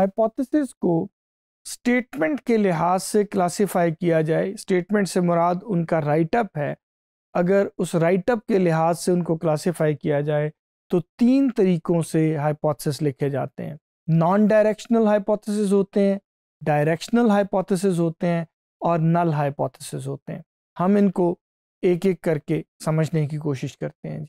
hypothesis को statement के लिहाज से क्लासिफाई किया जाए स्टेटमेंट से मुराद उनका राइटअप है अगर उस राइटअप के लिहाज से उनको क्लासिफाई किया जाए तो तीन तरीकों से हाइपोथेसिस लिखे जाते हैं नॉन डायरेक्शनल हाइपोथेसिस होते हैं डायरेक्शनल हाइपोथेसिस होते हैं और नल हाइपोथेसिस होते हैं हम इनको एक एक करके समझने की कोशिश करते हैं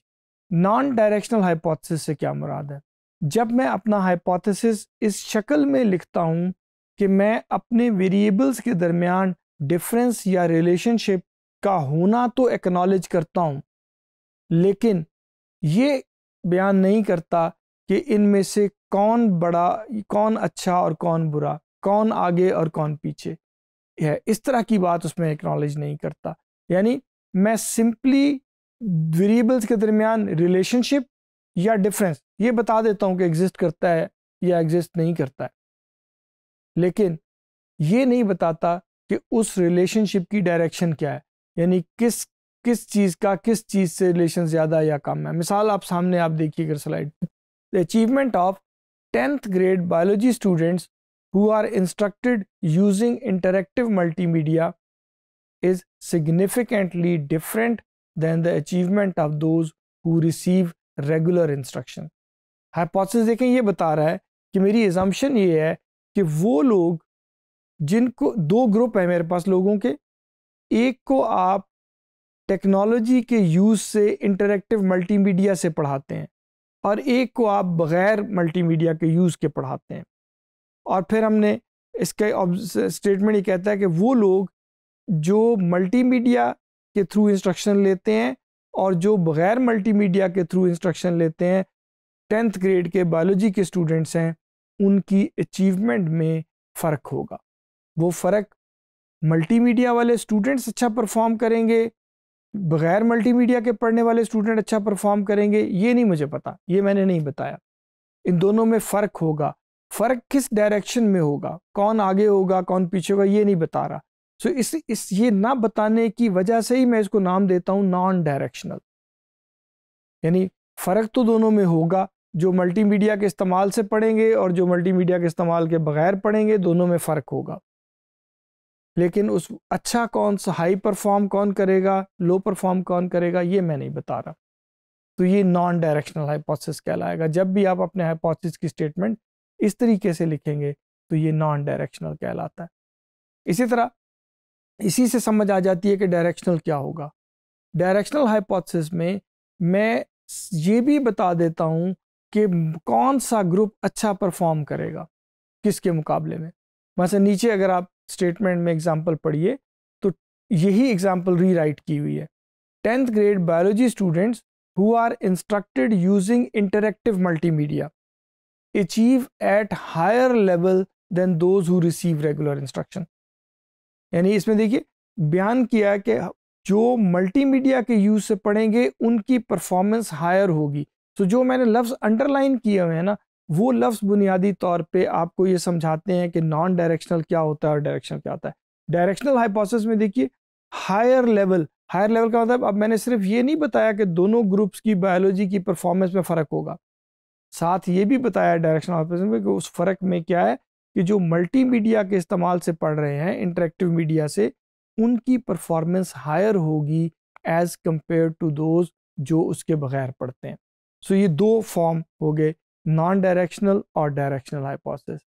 नॉन डायरेक्शनल हाइपोथेसिस से क्या मुराद है जब मैं अपना हाइपोथेसिस इस शक्ल में लिखता हूँ कि मैं अपने वेरिएबल्स के दरमियान डिफरेंस या रिलेशनशिप का होना तो एक्नॉलेज करता हूँ लेकिन ये बयान नहीं करता कि इनमें से कौन बड़ा कौन अच्छा और कौन बुरा कौन आगे और कौन पीछे है इस तरह की बात उसमें एक्नॉलेज नहीं करता यानी मैं सिंपली वेरिएबल्स के दरमियान रिलेशनशिप या डिफरेंस ये बता देता हूँ कि एग्जिस्ट करता है या एग्जिस्ट नहीं करता है लेकिन ये नहीं बताता कि उस रिलेशनशिप की डायरेक्शन क्या है यानी किस किस चीज़ का किस चीज़ से रिलेशन ज़्यादा या कम है मिसाल आप सामने आप देखिए अगर slide the achievement of tenth grade biology students who are instructed using interactive multimedia is significantly different than the achievement of those who receive regular instruction hypothesis देखें ये बता रहा है कि मेरी एजम्पन ये है कि वो लोग जिनको दो ग्रुप है मेरे पास लोगों के एक को आप टेक्नोलॉजी के यूज़ से इंटरेक्टिव मल्टीमीडिया से पढ़ाते हैं और एक को आप बग़ैर मल्टीमीडिया के यूज़ के पढ़ाते हैं और फिर हमने इसके स्टेटमेंट ये कहता है कि वो लोग जो मल्टीमीडिया के थ्रू इंस्ट्रक्शन लेते हैं और जो बग़ैर मल्टीमीडिया के थ्रू इंस्ट्रक्शन लेते हैं टेंथ ग्रेड के बायोलॉजी के स्टूडेंट्स हैं उनकी अचीवमेंट में फ़र्क होगा वो फ़र्क मल्टीमीडिया वाले स्टूडेंट्स अच्छा परफॉर्म करेंगे बग़ैर मल्टीमीडिया के पढ़ने वाले स्टूडेंट अच्छा परफॉर्म करेंगे ये नहीं मुझे पता ये मैंने नहीं बताया इन दोनों में फ़र्क होगा फ़र्क किस डायरेक्शन में होगा कौन आगे होगा कौन पीछे होगा ये नहीं बता रहा सो so, इस इस ये ना बताने की वजह से ही मैं इसको नाम देता हूँ नॉन डायरेक्शनल यानी फ़र्क तो दोनों में होगा जो मल्टीमीडिया के इस्तेमाल से पढ़ेंगे और जो मल्टीमीडिया के इस्तेमाल के बगैर पढ़ेंगे दोनों में फ़र्क होगा लेकिन उस अच्छा कौन सा हाई परफॉर्म कौन करेगा लो परफॉर्म कौन करेगा ये मैं नहीं बता रहा तो ये नॉन डायरेक्शनल हाइपोथेसिस कहलाएगा जब भी आप अपने हाइपोथेसिस की स्टेटमेंट इस तरीके से लिखेंगे तो ये नॉन डायरेक्शनल कहलाता है इसी तरह इसी से समझ आ जाती है कि डायरेक्शनल क्या होगा डायरेक्शनल हाइपोथेसिस में मैं ये भी बता देता हूँ कि कौन सा ग्रुप अच्छा परफॉर्म करेगा किसके मुकाबले में वैसे नीचे अगर आप स्टेटमेंट में एग्जाम्पल पढ़िए तो यही एग्जाम्पल रीराइट की हुई है tenth grade biology students who are instructed using interactive multimedia achieve at higher level than those who receive regular instruction यानी इसमें देखिए बयान किया कि जो मल्टीमीडिया के यूज़ से पढ़ेंगे उनकी परफॉर्मेंस हायर होगी तो जो मैंने लफ्ज़ अंडरलाइन किए हुए हैं ना वो लफ्ज़ बुनियादी तौर पे आपको ये समझाते हैं कि नॉन डायरेक्शनल क्या होता है और डायरेक्शनल क्या होता है डायरेक्शनल हाइपोसिस में देखिए हायर लेवल हायर लेवल का मतलब अब मैंने सिर्फ ये नहीं बताया कि दोनों ग्रुप्स की बायोलॉजी की परफॉर्मेंस में फ़र्क होगा साथ ये भी बताया डायरेक्शनल हाइपोसिस में कि उस फ़र्क में क्या है कि जो मल्टीमीडिया के इस्तेमाल से पढ़ रहे हैं इंटरेक्टिव मीडिया से उनकी परफॉर्मेंस हायर होगी एज़ कम्पेयर टू दोज जो उसके बगैर पढ़ते हैं सो so ये दो फॉर्म हो गए नॉन डायरेक्शनल और डायरेक्शनल हाइपोसिस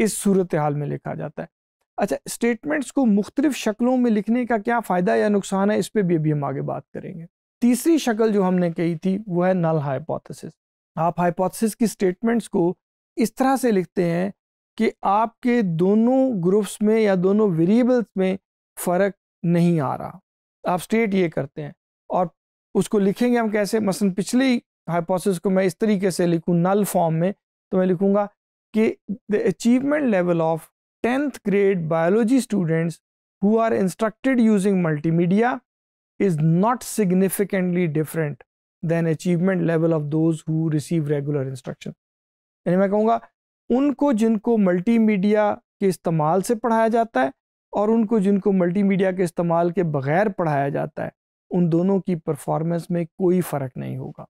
इस सूरत हाल में लिखा जाता है अच्छा स्टेटमेंट्स को मुख्तलिफ शक्लों में लिखने का क्या फ़ायदा या नुकसान है इस पर भी अभी हम आगे बात करेंगे तीसरी शक्ल जो हमने कही थी वो है नल हाइपोथेसिस आप हाइपोथेसिस की स्टेटमेंट्स को इस तरह से लिखते हैं कि आपके दोनों ग्रुप्स में या दोनों वेरिएबल्स में फ़र्क नहीं आ रहा आप स्टेट ये करते हैं और उसको लिखेंगे हम कैसे मसलन पिछली हाइपोसिस को मैं इस तरीके से लिखूँ नल फॉर्म में तो मैं लिखूंगा कि the achievement level of tenth grade biology students who are instructed using multi is not significantly different than achievement level of those who receive regular instruction यानी मैं कहूँगा उनको जिनको मल्टीमीडिया के इस्तेमाल से पढ़ाया जाता है और उनको जिनको मल्टीमीडिया के इस्तेमाल के बगैर पढ़ाया जाता है उन दोनों की परफॉर्मेंस में कोई फ़र्क नहीं होगा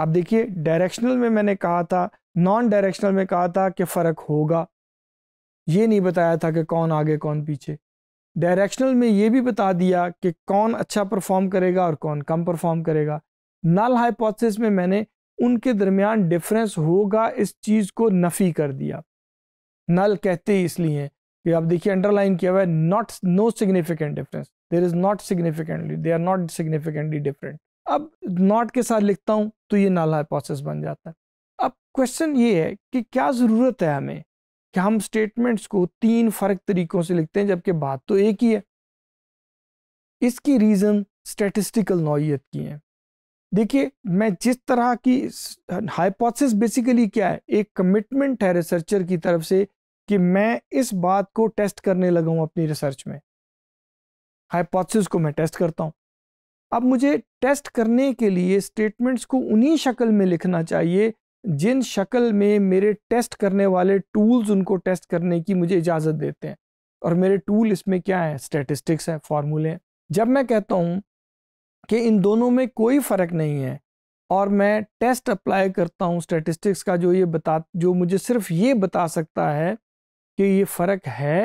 अब देखिए डायरेक्शनल में मैंने कहा था नॉन डायरेक्शनल में कहा था कि फ़र्क होगा ये नहीं बताया था कि कौन आगे कौन पीछे डायरेक्शनल में ये भी बता दिया कि कौन अच्छा परफॉर्म करेगा और कौन कम परफॉर्म करेगा नल हाइपोथेसिस में मैंने उनके दरमियान डिफरेंस होगा इस चीज़ को नफ़ी कर दिया नल कहते ही इसलिए कि आप देखिए अंडरलाइन किया हुआ है not no significant difference there is not significantly they are not significantly different अब नॉट के साथ लिखता हूँ तो ये नाला प्रोसेस बन जाता है अब क्वेश्चन ये है कि क्या ज़रूरत है हमें कि हम स्टेटमेंट्स को तीन फ़र्क तरीक़ों से लिखते हैं जबकि बात तो एक ही है इसकी रीज़न स्टेटिस्टिकल नौीयत की है देखिए मैं जिस तरह की हाइपोथेसिस बेसिकली क्या है एक कमिटमेंट है रिसर्चर की तरफ से कि मैं इस बात को टेस्ट करने लगा हूँ अपनी रिसर्च में हाइपोथेसिस को मैं टेस्ट करता हूँ अब मुझे टेस्ट करने के लिए स्टेटमेंट्स को उन्हीं शक्ल में लिखना चाहिए जिन शक्ल में मेरे टेस्ट करने वाले टूल्स उनको टेस्ट करने की मुझे इजाज़त देते हैं और मेरे टूल इसमें क्या है स्टेटिस्टिक्स हैं फार्मूले हैं जब मैं कहता हूँ कि इन दोनों में कोई फ़र्क नहीं है और मैं टेस्ट अप्लाई करता हूँ स्टैटिस्टिक्स का जो ये बता जो मुझे सिर्फ ये बता सकता है कि ये फ़र्क है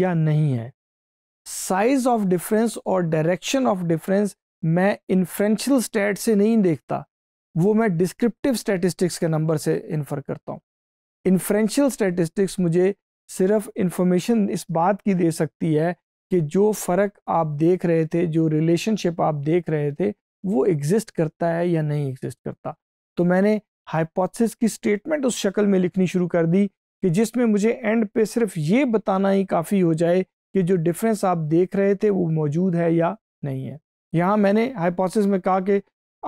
या नहीं है साइज ऑफ डिफरेंस और डायरेक्शन ऑफ डिफरेंस मैं इन्फ्रेंशल स्टैट से नहीं देखता वो मैं डिस्क्रिप्टिव स्टेटिस्टिक्स के नंबर से इन्फर करता हूँ इन्फ्रेंशल स्टैटिस्टिक्स मुझे सिर्फ इन्फॉर्मेशन इस बात की दे सकती है कि जो फ़र्क आप देख रहे थे जो रिलेशनशिप आप देख रहे थे वो एग्जिस्ट करता है या नहीं एग्जिस्ट करता तो मैंने हाइपोथेसिस की स्टेटमेंट उस शक्ल में लिखनी शुरू कर दी कि जिसमें मुझे एंड पे सिर्फ ये बताना ही काफ़ी हो जाए कि जो डिफरेंस आप देख रहे थे वो मौजूद है या नहीं है यहाँ मैंने हाइपोथेसिस में कहा कि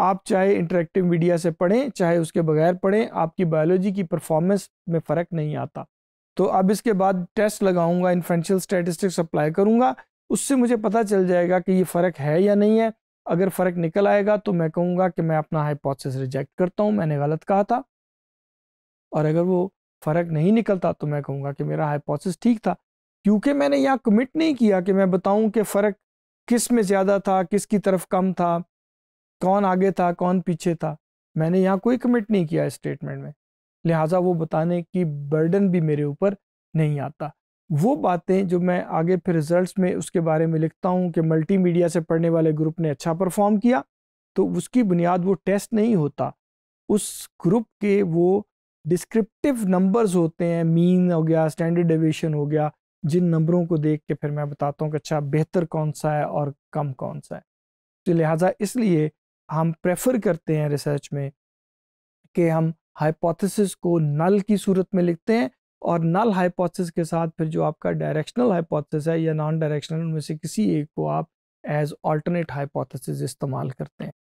आप चाहे इंटरेक्टिव मीडिया से पढ़ें चाहे उसके बगैर पढ़ें आपकी बायोलॉजी की परफॉर्मेंस में फ़र्क नहीं आता तो अब इसके बाद टेस्ट लगाऊंगा इन्फ्रेंशियल स्टेटिस्टिक्स अप्लाई करूंगा उससे मुझे पता चल जाएगा कि ये फ़र्क है या नहीं है अगर फ़र्क निकल आएगा तो मैं कहूँगा कि मैं अपना हाइपोथेसिस रिजेक्ट करता हूँ मैंने गलत कहा था और अगर वो फ़र्क नहीं निकलता तो मैं कहूँगा कि मेरा हाइपोथेसिस ठीक था क्योंकि मैंने यहाँ कमिट नहीं किया कि मैं बताऊँ कि फ़र्क किस में ज़्यादा था किसकी तरफ कम था कौन आगे था कौन पीछे था मैंने यहाँ कोई कमिट नहीं किया इस स्टेटमेंट में लिहाजा वो बताने की बर्डन भी मेरे ऊपर नहीं आता वो बातें जो मैं आगे फिर रिजल्ट्स में उसके बारे में लिखता हूँ कि मल्टीमीडिया से पढ़ने वाले ग्रुप ने अच्छा परफॉर्म किया तो उसकी बुनियाद वो टेस्ट नहीं होता उस ग्रुप के वो डिस्क्रिप्टिव नंबर्स होते हैं मीन हो गया स्टैंडर्ड डिविशन हो गया जिन नंबरों को देख के फिर मैं बताता हूँ कि अच्छा बेहतर कौन सा है और कम कौन सा है तो लिहाजा इसलिए हम प्रेफर करते हैं रिसर्च में कि हम हाइपोथेसिस को नल की सूरत में लिखते हैं और नल हाइपोथेसिस के साथ फिर जो आपका डायरेक्शनल हाइपोथेसिस है या नॉन डायरेक्शनल उनमें से किसी एक को आप एज ऑल्टरनेट हाइपोथेसिस इस्तेमाल करते हैं